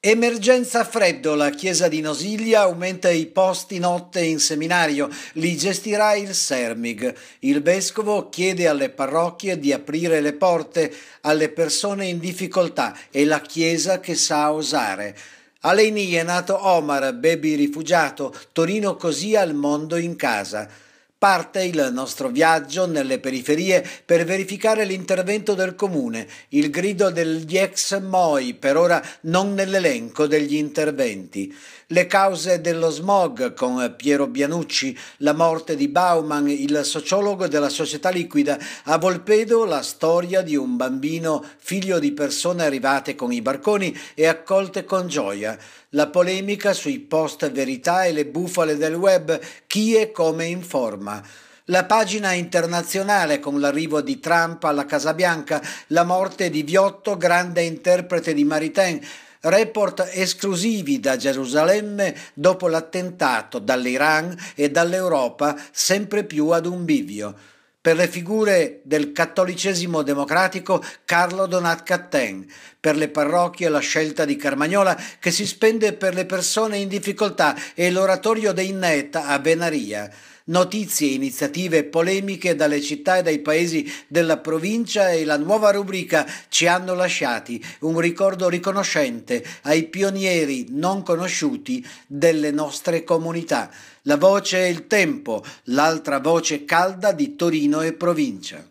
Emergenza freddo, la chiesa di Nosiglia aumenta i posti notte in seminario, li gestirà il Sermig. Il vescovo chiede alle parrocchie di aprire le porte alle persone in difficoltà, e la chiesa che sa osare. A Leini è nato Omar, baby rifugiato, Torino così al mondo in casa. Parte il nostro viaggio nelle periferie per verificare l'intervento del comune, il grido degli ex MOI, per ora non nell'elenco degli interventi. Le cause dello smog con Piero Bianucci, la morte di Bauman, il sociologo della società liquida, a Volpedo la storia di un bambino figlio di persone arrivate con i barconi e accolte con gioia. La polemica sui post verità e le bufale del web, chi e come informa. Roma. La pagina internazionale con l'arrivo di Trump alla Casa Bianca, la morte di Viotto, grande interprete di Maritain, report esclusivi da Gerusalemme dopo l'attentato dall'Iran e dall'Europa sempre più ad un bivio. Per le figure del cattolicesimo democratico Carlo Donat Catten, per le parrocchie la scelta di Carmagnola che si spende per le persone in difficoltà e l'oratorio dei Net a Venaria notizie, iniziative e polemiche dalle città e dai paesi della provincia e la nuova rubrica Ci hanno lasciati, un ricordo riconoscente ai pionieri non conosciuti delle nostre comunità. La voce e il tempo, l'altra voce calda di Torino e provincia.